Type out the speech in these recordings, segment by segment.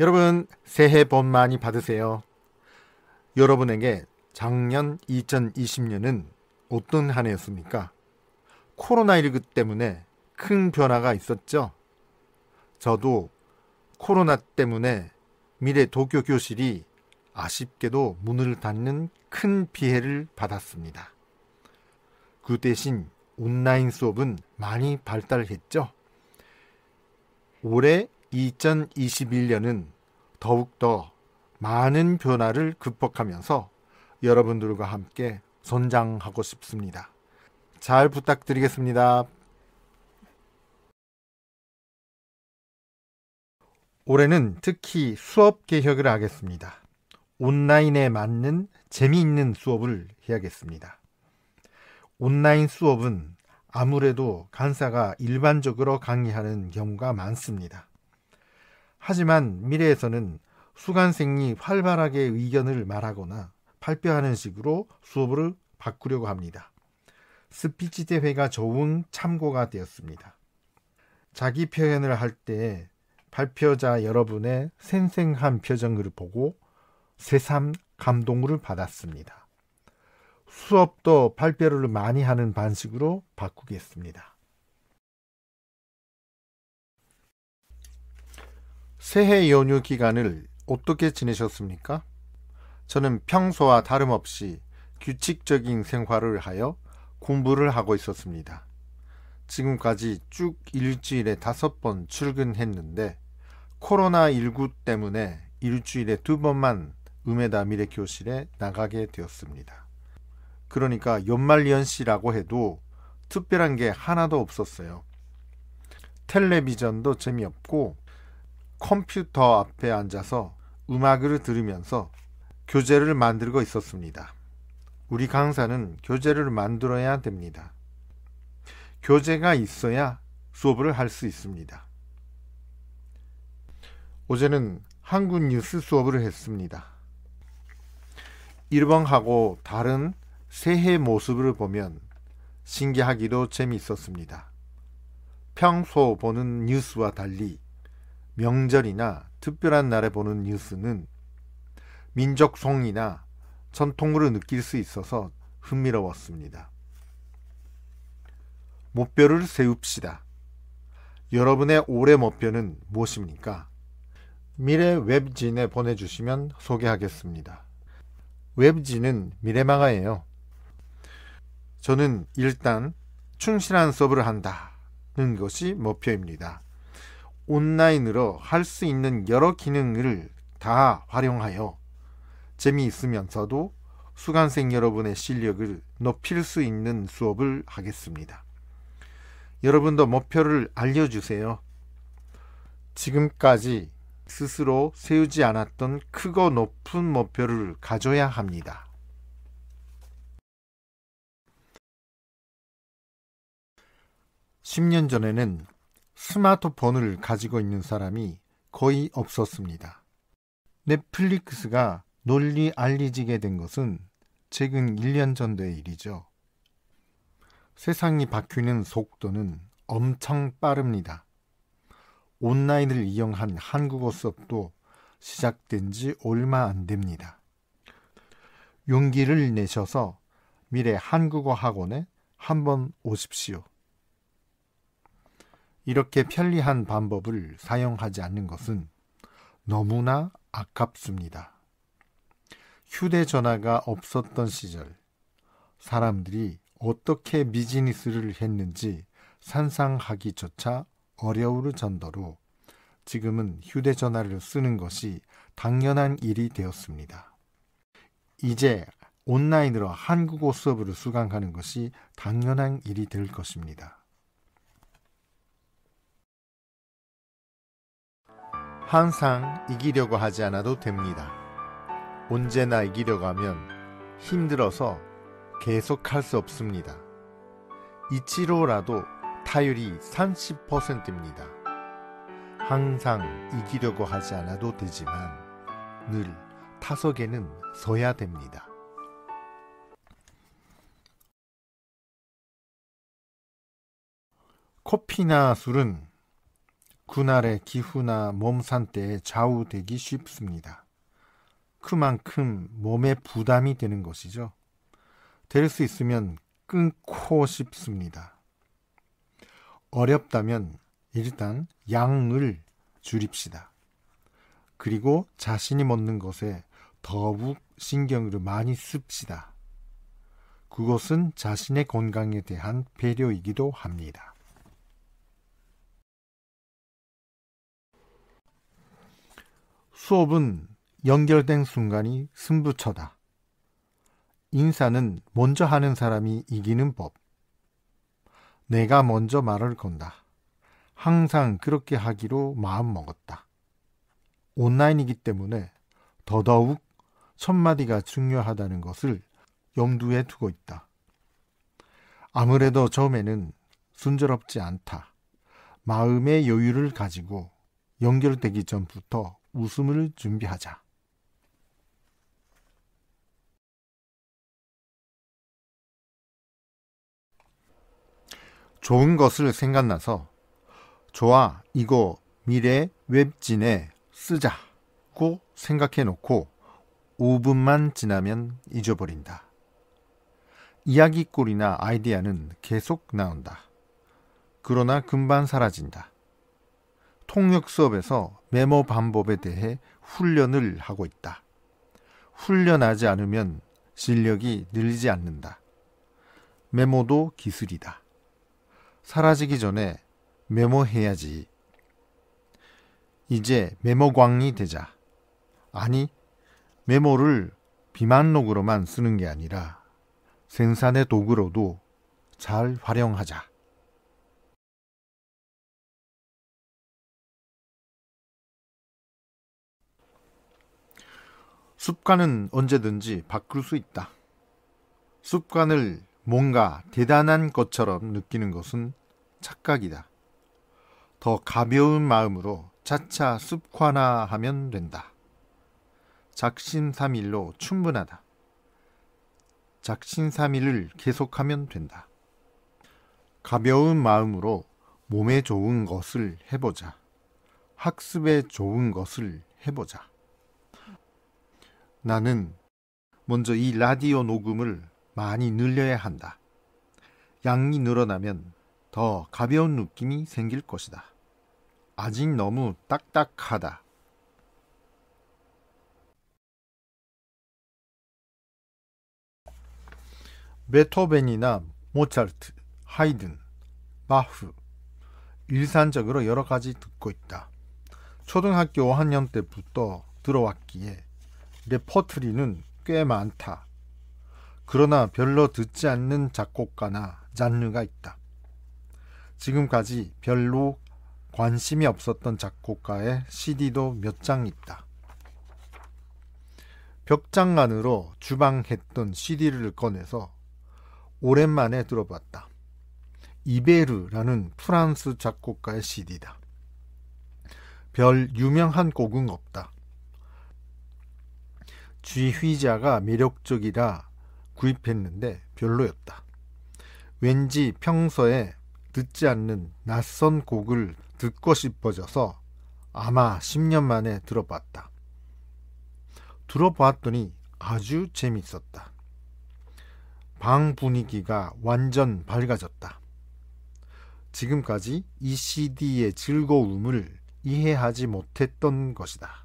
여러분 새해 복 많이 받으세요. 여러분에게 작년 2020년은 어떤 한 해였습니까? 코로나19 때문에 큰 변화가 있었죠. 저도 코로나 때문에 미래 도쿄 교실이 아쉽게도 문을 닫는 큰 피해를 받았습니다. 그 대신 온라인 수업은 많이 발달했죠. 올해 2021년은 더욱더 많은 변화를 극복하면서 여러분들과 함께 선장하고 싶습니다. 잘 부탁드리겠습니다. 올해는 특히 수업 개혁을 하겠습니다. 온라인에 맞는 재미있는 수업을 해야겠습니다. 온라인 수업은 아무래도 강사가 일반적으로 강의하는 경우가 많습니다. 하지만 미래에서는 수강생이 활발하게 의견을 말하거나 발표하는 식으로 수업을 바꾸려고 합니다. 스피치 대회가 좋은 참고가 되었습니다. 자기 표현을 할 때 발표자 여러분의 생생한 표정을 보고 새삼 감동을 받았습니다. 수업도 발표를 많이 하는 방식으로 바꾸겠습니다. 새해 연휴 기간을 어떻게 지내셨습니까? 저는 평소와 다름없이 규칙적인 생활을 하여 공부를 하고 있었습니다. 지금까지 쭉 일주일에 다섯 번 출근했는데 코로나19 때문에 일주일에 두 번만 음에다 미래 교실에 나가게 되었습니다. 그러니까 연말 연시라고 해도 특별한 게 하나도 없었어요. 텔레비전도 재미없고 컴퓨터 앞에 앉아서 음악을 들으면서 교재를 만들고 있었습니다. 우리 강사는 교재를 만들어야 됩니다. 교재가 있어야 수업을 할 수 있습니다. 어제는 한국 뉴스 수업을 했습니다. 일본하고 다른 새해 모습을 보면 신기하기도 재미있었습니다. 평소 보는 뉴스와 달리 명절이나 특별한 날에 보는 뉴스는 민족성이나 전통으로 느낄 수 있어서 흥미로웠습니다. 목표를 세웁시다. 여러분의 올해 목표는 무엇입니까? 미래 웹진에 보내주시면 소개하겠습니다. 웹진은 미래망화예요. 저는 일단 충실한 수업을 한다는 것이 목표입니다. 온라인으로 할 수 있는 여러 기능을 다 활용하여 재미있으면서도 수강생 여러분의 실력을 높일 수 있는 수업을 하겠습니다. 여러분도 목표를 알려주세요. 지금까지 스스로 세우지 않았던 크고 높은 목표를 가져야 합니다. 십년 전에는 스마트폰을 가지고 있는 사람이 거의 없었습니다. 넷플릭스가 논리 알리지게된 것은 최근 1년 전의 일이죠. 세상이 바뀌는 속도는 엄청 빠릅니다. 온라인을 이용한 한국어 수업도 시작된 지 얼마 안 됩니다. 용기를 내셔서 미래 한국어 학원에 한번 오십시오. 이렇게 편리한 방법을 사용하지 않는 것은 너무나 아깝습니다. 휴대전화가 없었던 시절, 사람들이 어떻게 비즈니스를 했는지 상상하기조차 어려울 정도로 지금은 휴대전화를 쓰는 것이 당연한 일이 되었습니다. 이제 온라인으로 한국어 수업을 수강하는 것이 당연한 일이 될 것입니다. 항상 이기려고 하지 않아도 됩니다. 언제나 이기려고 하면 힘들어서 계속 할 수 없습니다. 이치로라도 타율이 30%입니다. 항상 이기려고 하지 않아도 되지만 늘 타석에는 서야 됩니다. 커피나 술은 그날의 기후나 몸 상태에 좌우되기 쉽습니다. 그만큼 몸에 부담이 되는 것이죠. 될 수 있으면 끊고 싶습니다. 어렵다면 일단 양을 줄입시다. 그리고 자신이 먹는 것에 더욱 신경을 많이 씁시다. 그것은 자신의 건강에 대한 배려이기도 합니다. 수업은 연결된 순간이 승부처다. 인사는 먼저 하는 사람이 이기는 법. 내가 먼저 말을 건다. 항상 그렇게 하기로 마음먹었다. 온라인이기 때문에 더더욱 첫마디가 중요하다는 것을 염두에 두고 있다. 아무래도 처음에는 순조롭지 않다. 마음의 여유를 가지고 연결되기 전부터 웃음을 준비하자. 좋은 것을 생각나서 좋아 이거 미래 웹진에 쓰자고 생각해 놓고 5분만 지나면 잊어버린다. 이야기꼴이나 아이디어는 계속 나온다. 그러나 금방 사라진다. 통역 수업에서 메모 방법에 대해 훈련을 하고 있다. 훈련하지 않으면 실력이 늘지 않는다. 메모도 기술이다. 사라지기 전에 메모해야지. 이제 메모광이 되자. 아니, 메모를 비만록으로만 쓰는 게 아니라 생산의 도구로도 잘 활용하자. 습관은 언제든지 바꿀 수 있다. 습관을 뭔가 대단한 것처럼 느끼는 것은 착각이다. 더 가벼운 마음으로 차차 습관화하면 된다. 작심삼일로 충분하다. 작심삼일을 계속하면 된다. 가벼운 마음으로 몸에 좋은 것을 해보자. 학습에 좋은 것을 해보자. 나는 먼저 이 라디오 녹음을 많이 늘려야 한다. 양이 늘어나면 더 가벼운 느낌이 생길 것이다. 아직 너무 딱딱하다. 베토벤이나 모차르트, 하이든, 마흐 일산적으로 여러 가지 듣고 있다. 초등학교 5학년 때부터 들어왔기에 레퍼트리는 꽤 많다. 그러나 별로 듣지 않는 작곡가나 장르가 있다. 지금까지 별로 관심이 없었던 작곡가의 CD도 몇 장 있다. 벽장 안으로 주방했던 CD를 꺼내서 오랜만에 들어봤다. 이베르라는 프랑스 작곡가의 CD다. 별 유명한 곡은 없다. 지휘자가 매력적이라 구입했는데 별로였다. 왠지 평소에 듣지 않는 낯선 곡을 듣고 싶어져서 아마 10년 만에 들어봤다. 들어봤더니 아주 재밌었다. 방 분위기가 완전 밝아졌다. 지금까지 이 CD의 즐거움을 이해하지 못했던 것이다.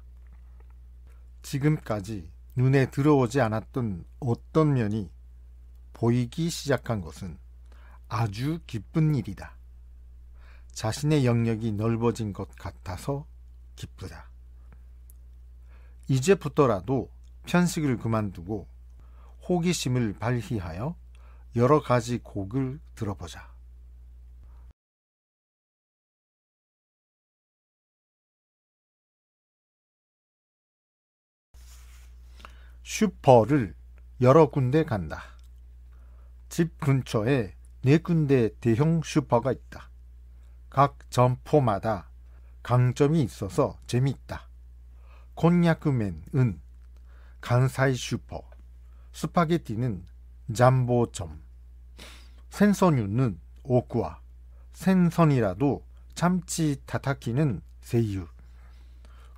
지금까지 눈에 들어오지 않았던 어떤 면이 보이기 시작한 것은 아주 기쁜 일이다. 자신의 영역이 넓어진 것 같아서 기쁘다. 이제부터라도 편식을 그만두고 호기심을 발휘하여 여러 가지 곡을 들어보자. 슈퍼를 여러 군데 간다. 집 근처에 네 군데 대형 슈퍼가 있다. 각 점포마다 강점이 있어서 재미있다. 곤야크맨은 간사이 슈퍼, 스파게티는 잠보점, 생선류는 오쿠아 생선이라도 참치 타타키는 세유.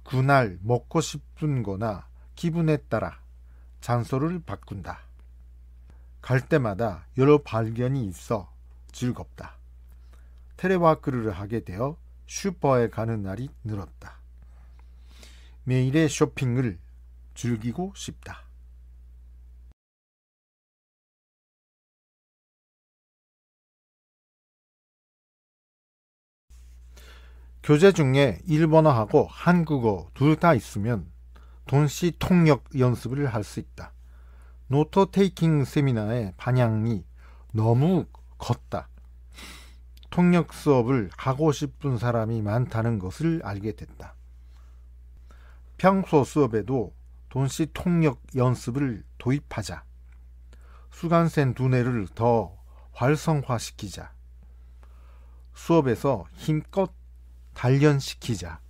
그날 먹고 싶은 거나 기분에 따라 장소를 바꾼다. 갈 때마다 여러 발견이 있어 즐겁다. 테레와크를 하게 되어 슈퍼에 가는 날이 늘었다. 매일의 쇼핑을 즐기고 싶다. 교재 중에 일본어하고 한국어 둘 다 있으면 돈씨 통역 연습을 할 수 있다. 노트 테이킹 세미나의 반향이 너무 컸다. 통역 수업을 하고 싶은 사람이 많다는 것을 알게 됐다. 평소 수업에도 돈씨 통역 연습을 도입하자. 수강생 두뇌를 더 활성화시키자. 수업에서 힘껏 단련시키자.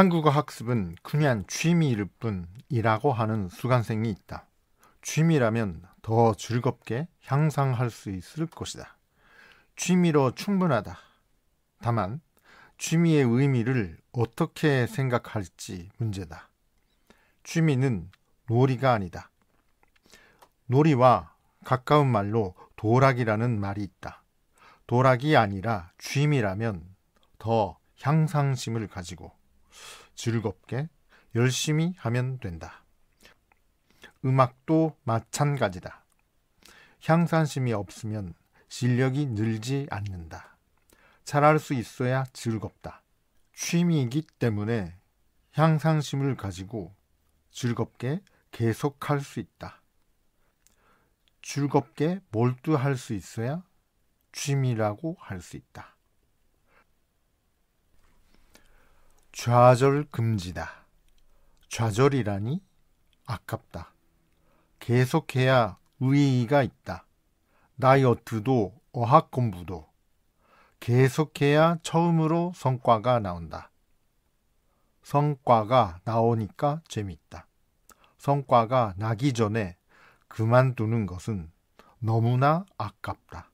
한국어 학습은 그냥 취미일 뿐이라고 하는 수강생이 있다. 취미라면 더 즐겁게 향상할 수 있을 것이다. 취미로 충분하다. 다만 취미의 의미를 어떻게 생각할지 문제다. 취미는 놀이가 아니다. 놀이와 가까운 말로 도락이라는 말이 있다. 도락이 아니라 취미라면 더 향상심을 가지고 즐겁게 열심히 하면 된다. 음악도 마찬가지다. 향상심이 없으면 실력이 늘지 않는다. 잘할 수 있어야 즐겁다. 취미이기 때문에 향상심을 가지고 즐겁게 계속할 수 있다. 즐겁게 몰두할 수 있어야 취미라고 할 수 있다. 좌절 금지다. 좌절이라니? 아깝다. 계속해야 의의가 있다. 다이어트도 어학 공부도 계속해야 처음으로 성과가 나온다. 성과가 나오니까 재밌다 성과가 나기 전에 그만두는 것은 너무나 아깝다.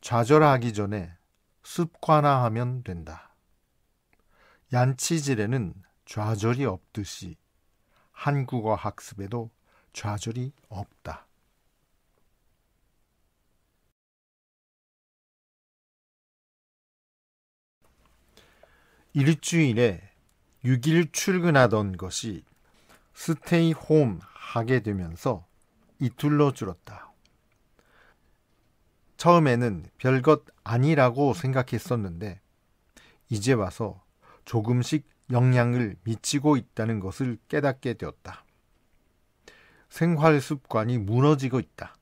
좌절하기 전에 습관화하면 된다. 얀치질에는 좌절이 없듯이 한국어 학습에도 좌절이 없다. 일주일에 6일 출근하던 것이 스테이 홈 하게 되면서 이틀로 줄었다. 처음에는 별것 아니라고 생각했었는데 이제 와서 조금씩 영향을 미치고 있다는 것을 깨닫게 되었다. 생활 습관이 무너지고 있다.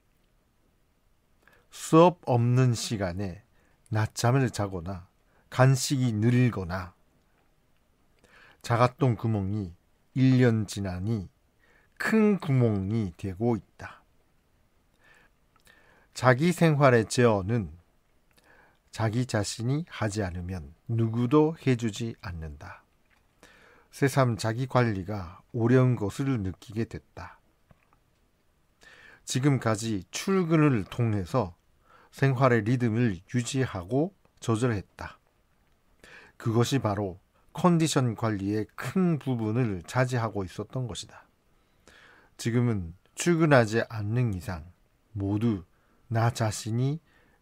수업 없는 시간에 낮잠을 자거나 간식이 늘거나 작았던 구멍이 1년 지나니 큰 구멍이 되고 있다. 자기 생활의 제어는 자기 자신이 하지 않으면 누구도 해주지 않는다. 새삼 자기 관리가 어려운 것을 느끼게 됐다. 지금까지 출근을 통해서 생활의 리듬을 유지하고 조절했다. 그것이 바로 컨디션 관리의 큰 부분을 차지하고 있었던 것이다. 지금은 출근하지 않는 이상 모두 나 자신이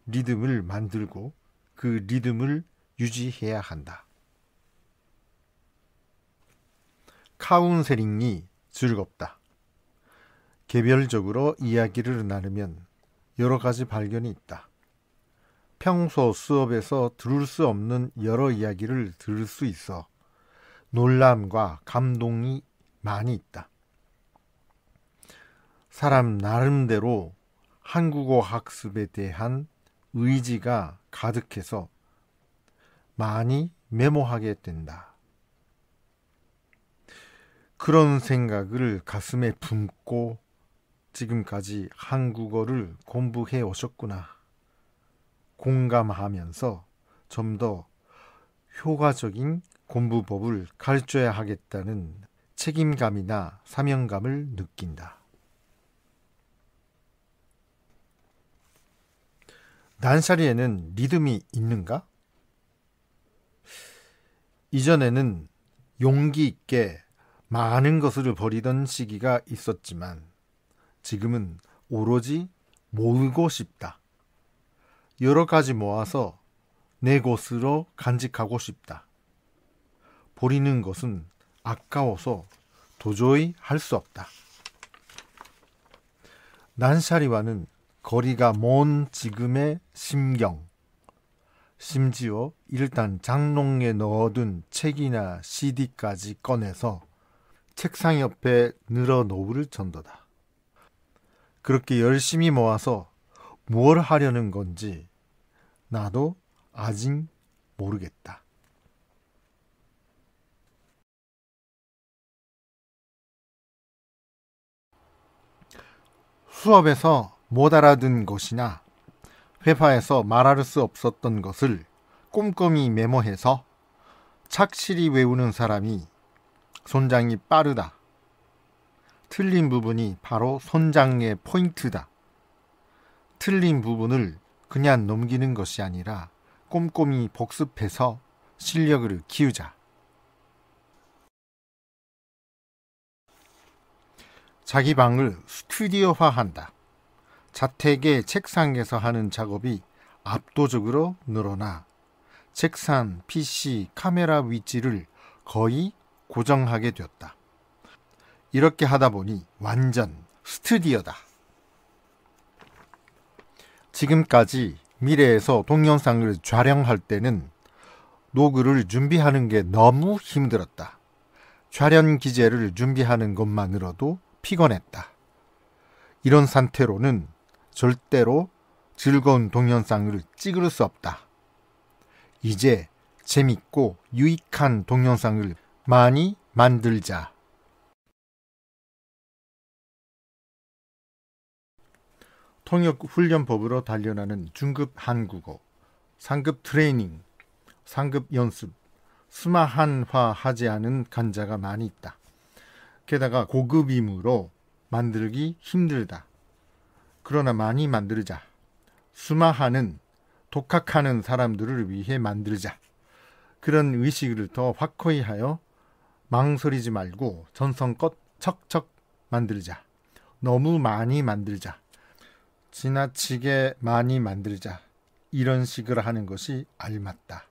리듬을 만들고 그 리듬을 유지해야 한다. 카운세링이 즐겁다. 개별적으로 이야기를 나누면 여러 가지 발견이 있다. 평소 수업에서 들을 수 없는 여러 이야기를 들을 수 있어 놀람과 감동이 많이 있다. 사람 나름대로 한국어 학습에 대한 의지가 가득해서 많이 메모하게 된다. 그런 생각을 가슴에 품고 지금까지 한국어를 공부해 오셨구나. 공감하면서 좀 더 효과적인 공부법을 가르쳐야 하겠다는 책임감이나 사명감을 느낀다. 난사리에는 리듬이 있는가? 이전에는 용기 있게 많은 것을 버리던 시기가 있었지만 지금은 오로지 모으고 싶다. 여러 가지 모아서 내 것으로 간직하고 싶다. 버리는 것은 아까워서 도저히 할 수 없다. 난샤리와는 거리가 먼 지금의 심경. 심지어 일단 장롱에 넣어둔 책이나 CD까지 꺼내서 책상 옆에 늘어놓을 정도다. 그렇게 열심히 모아서 뭘 하려는 건지 나도 아직 모르겠다. 수업에서 못 알아든 것이냐? 회파에서 말할 수 없었던 것을 꼼꼼히 메모해서 착실히 외우는 사람이 손장이 빠르다. 틀린 부분이 바로 손장의 포인트다. 틀린 부분을 그냥 넘기는 것이 아니라 꼼꼼히 복습해서 실력을 키우자. 자기 방을 스튜디오화한다. 자택의 책상에서 하는 작업이 압도적으로 늘어나 책상, PC, 카메라 위치를 거의 고정하게 되었다. 이렇게 하다 보니 완전 스튜디오다. 지금까지 미래에서 동영상을 촬영할 때는 노그를 준비하는 게 너무 힘들었다. 촬영 기재를 준비하는 것만으로도 피곤했다. 이런 상태로는 절대로 즐거운 동영상을 찍을 수 없다. 이제 재밌고 유익한 동영상을 많이 만들자. 통역 훈련법으로 단련하는 중급 한국어, 상급 트레이닝, 상급 연습, 스마한화 하지 않은 간자가 많이 있다. 게다가 고급이므로 만들기 힘들다. 그러나 많이 만들자. 수마하는 독학하는 사람들을 위해 만들자. 그런 의식을 더 확고히 하여 망설이지 말고 전성껏 척척 만들자. 너무 많이 만들자. 지나치게 많이 만들자. 이런 식으로 하는 것이 알맞다.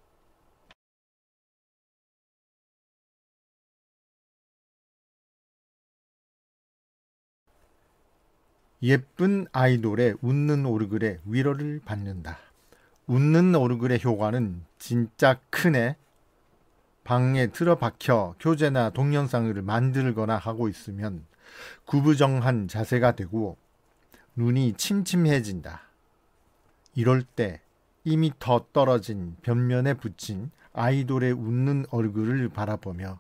예쁜 아이돌의 웃는 오르글에 위로를 받는다. 웃는 오르글의 효과는 진짜 크네. 방에 틀어박혀 교재나 동영상을 만들거나 하고 있으면 구부정한 자세가 되고 눈이 침침해진다. 이럴 때이미더 떨어진 벽면에 붙인 아이돌의 웃는 얼굴을 바라보며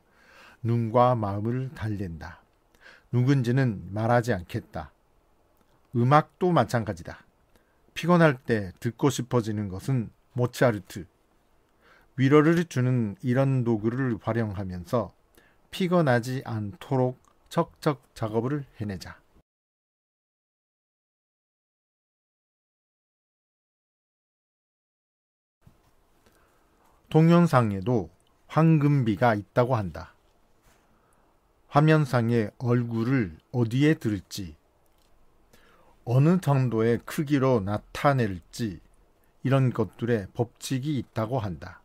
눈과 마음을 달랜다. 누군지는 말하지 않겠다. 음악도 마찬가지다. 피곤할 때 듣고 싶어지는 것은 모차르트. 위로를 주는 이런 도구를 활용하면서 피곤하지 않도록 척척 작업을 해내자. 동영상에도 황금비가 있다고 한다. 화면상의 얼굴을 어디에 들을지 어느 정도의 크기로 나타낼지 이런 것들의 법칙이 있다고 한다.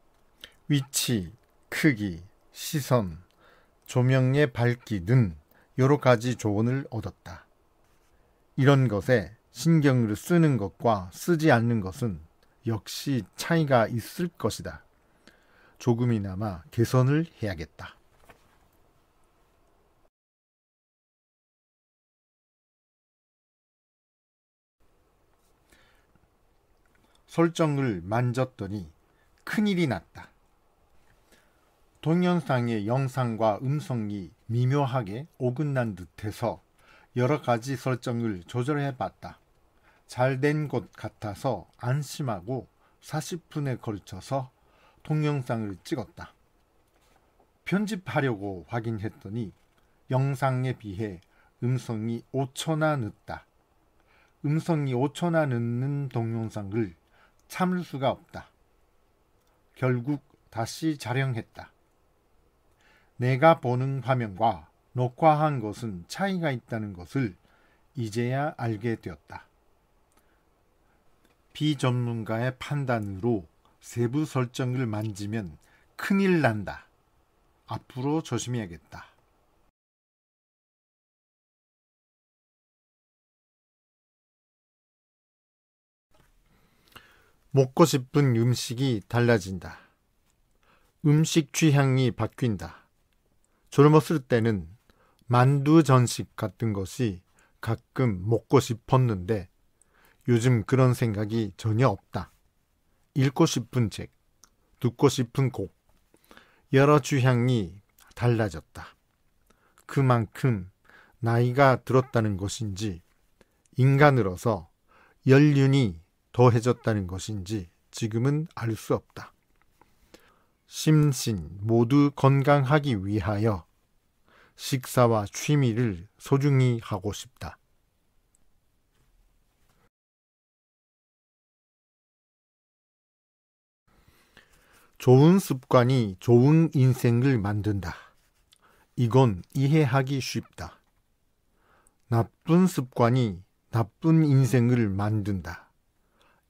위치, 크기, 시선, 조명의 밝기 등 여러 가지 조언을 얻었다. 이런 것에 신경을 쓰는 것과 쓰지 않는 것은 역시 차이가 있을 것이다. 조금이나마 개선을 해야겠다. 설정을 만졌더니 큰일이 났다. 동영상의 영상과 음성이 미묘하게 오긋난 듯해서 여러 가지 설정을 조절해 봤다. 잘 된 것 같아서 안심하고 40분에 걸쳐서 동영상을 찍었다. 편집하려고 확인했더니 영상에 비해 음성이 5초나 늦다. 음성이 5초나 늦는 동영상을 참을 수가 없다. 결국 다시 촬영했다 내가 보는 화면과 녹화한 것은 차이가 있다는 것을 이제야 알게 되었다. 비전문가의 판단으로 세부 설정을 만지면 큰일 난다. 앞으로 조심해야겠다. 먹고 싶은 음식이 달라진다. 음식 취향이 바뀐다. 젊었을 때는 만두 전식 같은 것이 가끔 먹고 싶었는데 요즘 그런 생각이 전혀 없다. 읽고 싶은 책, 듣고 싶은 곡, 여러 취향이 달라졌다. 그만큼 나이가 들었다는 것인지 인간으로서 연륜이 더해졌다는 것인지 지금은 알 수 없다. 심신 모두 건강하기 위하여 식사와 취미를 소중히 하고 싶다. 좋은 습관이 좋은 인생을 만든다. 이건 이해하기 쉽다. 나쁜 습관이 나쁜 인생을 만든다.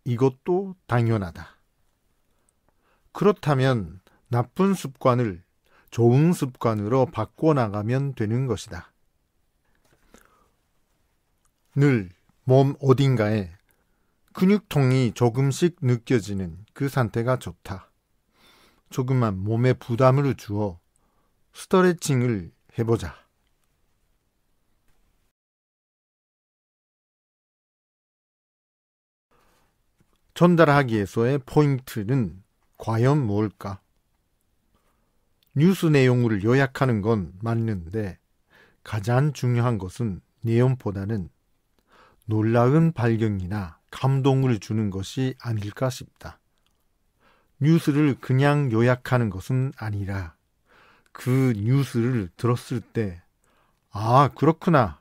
이것도 당연하다. 그렇다면 나쁜 습관을 좋은 습관으로 바꿔나가면 되는 것이다. 늘 몸 어딘가에 근육통이 조금씩 느껴지는 그 상태가 좋다. 조금만 몸에 부담을 주어 스트레칭을 해보자. 전달하기에서의 포인트는 과연 뭘까? 뉴스 내용을 요약하는 건 맞는데 가장 중요한 것은 내용보다는 놀라운 발견이나 감동을 주는 것이 아닐까 싶다. 뉴스를 그냥 요약하는 것은 아니라 그 뉴스를 들었을 때, 아, 그렇구나.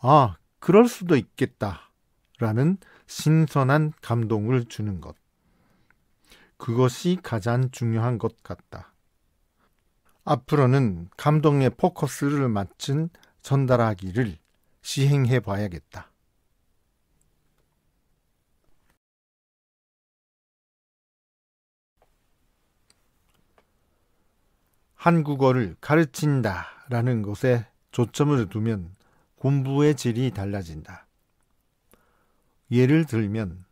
아, 그럴 수도 있겠다. 라는 신선한 감동을 주는 것. 그것이 가장 중요한 것 같다. 앞으로는 감동의 포커스를 맞춘 전달하기를 시행해 봐야겠다. 한국어를 가르친다 라는 것에 조점을 두면 공부의 질이 달라진다. 예를 들면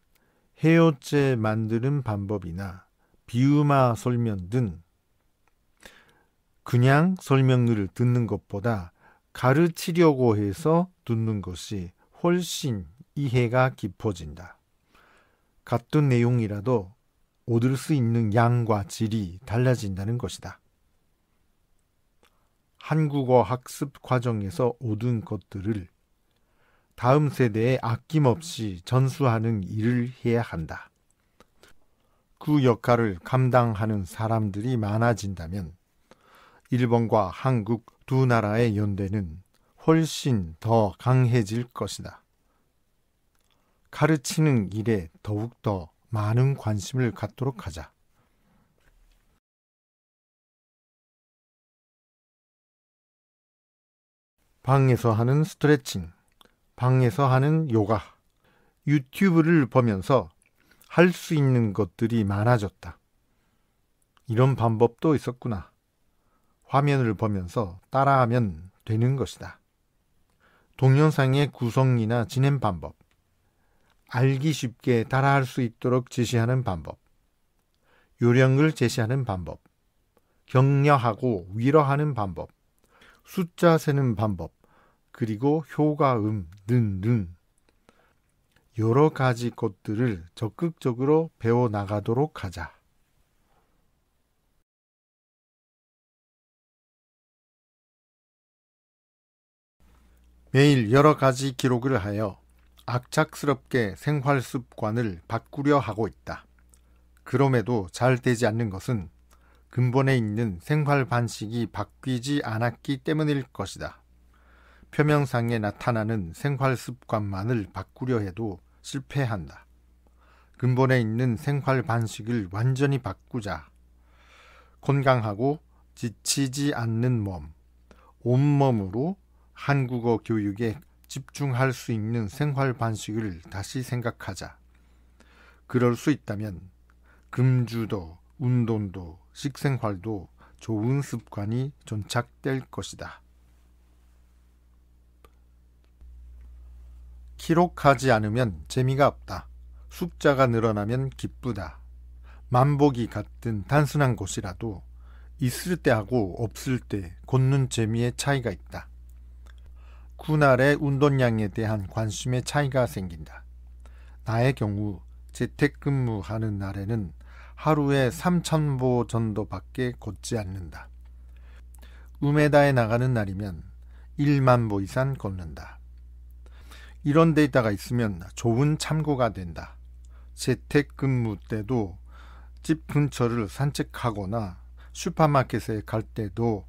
해요제 만드는 방법이나 비유마 설명 등 그냥 설명을 듣는 것보다 가르치려고 해서 듣는 것이 훨씬 이해가 깊어진다. 같은 내용이라도 얻을 수 있는 양과 질이 달라진다는 것이다. 한국어 학습 과정에서 얻은 것들을 다음 세대에 아낌없이 전수하는 일을 해야 한다. 그 역할을 감당하는 사람들이 많아진다면 일본과 한국 두 나라의 연대는 훨씬 더 강해질 것이다. 가르치는 일에 더욱더 많은 관심을 갖도록 하자. 방에서 하는 스트레칭 방에서 하는 요가, 유튜브를 보면서 할 수 있는 것들이 많아졌다. 이런 방법도 있었구나. 화면을 보면서 따라하면 되는 것이다. 동영상의 구성이나 진행 방법, 알기 쉽게 따라할 수 있도록 제시하는 방법, 요령을 제시하는 방법, 격려하고 위로하는 방법, 숫자 세는 방법, 그리고 효과음, 등등 여러 가지 것들을 적극적으로 배워 나가도록 하자. 매일 여러 가지 기록을 하여 악착스럽게 생활 습관을 바꾸려 하고 있다. 그럼에도 잘 되지 않는 것은 근본에 있는 생활 반식이 바뀌지 않았기 때문일 것이다. 표명상에 나타나는 생활 습관만을 바꾸려 해도 실패한다. 근본에 있는 생활 반식을 완전히 바꾸자. 건강하고 지치지 않는 몸, 온몸으로 한국어 교육에 집중할 수 있는 생활 반식을 다시 생각하자. 그럴 수 있다면 금주도 운동도 식생활도 좋은 습관이 존착될 것이다. 기록하지 않으면 재미가 없다. 숫자가 늘어나면 기쁘다. 만보기 같은 단순한 곳이라도 있을 때하고 없을 때 걷는 재미의 차이가 있다. 구날의 운동량에 대한 관심의 차이가 생긴다. 나의 경우 재택근무하는 날에는 하루에 3,000보 정도밖에 걷지 않는다. 우메다에 나가는 날이면 1만 보 이상 걷는다. 이런 데이터가 있으면 좋은 참고가 된다. 재택근무 때도 집 근처를 산책하거나 슈퍼마켓에 갈 때도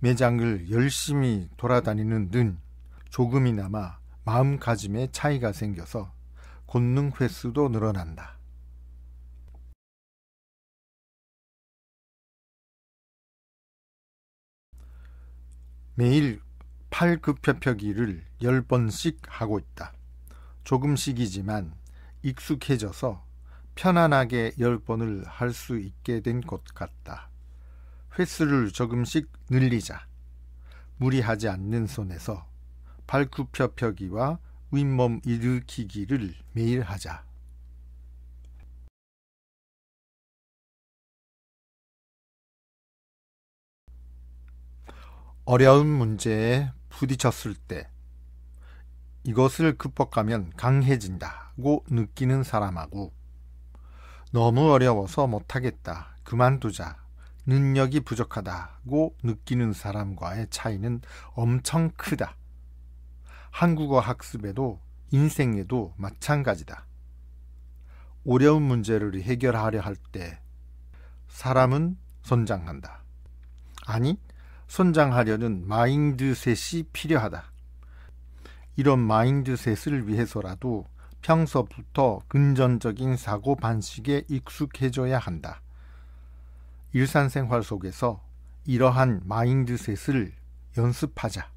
매장을 열심히 돌아다니는 는 조금이나마 마음가짐에 차이가 생겨서 곤능 횟수도 늘어난다. 매일 팔굽혀펴기를 10번씩 하고 있다. 조금씩이지만 익숙해져서 편안하게 10번을 할 수 있게 된 것 같다. 횟수를 조금씩 늘리자. 무리하지 않는 손에서 발굽혀펴기와 윗몸 일으키기를 매일 하자. 어려운 문제에 부딪혔을 때 이것을 극복하면 강해진다고 느끼는 사람하고 너무 어려워서 못하겠다, 그만두자, 능력이 부족하다고 느끼는 사람과의 차이는 엄청 크다. 한국어 학습에도 인생에도 마찬가지다. 어려운 문제를 해결하려 할 때 사람은 선장한다. 아니, 선장하려는 마인드셋이 필요하다. 이런 마인드셋을 위해서라도 평소부터 근전적인 사고 반식에 익숙해져야 한다. 일상생활 속에서 이러한 마인드셋을 연습하자.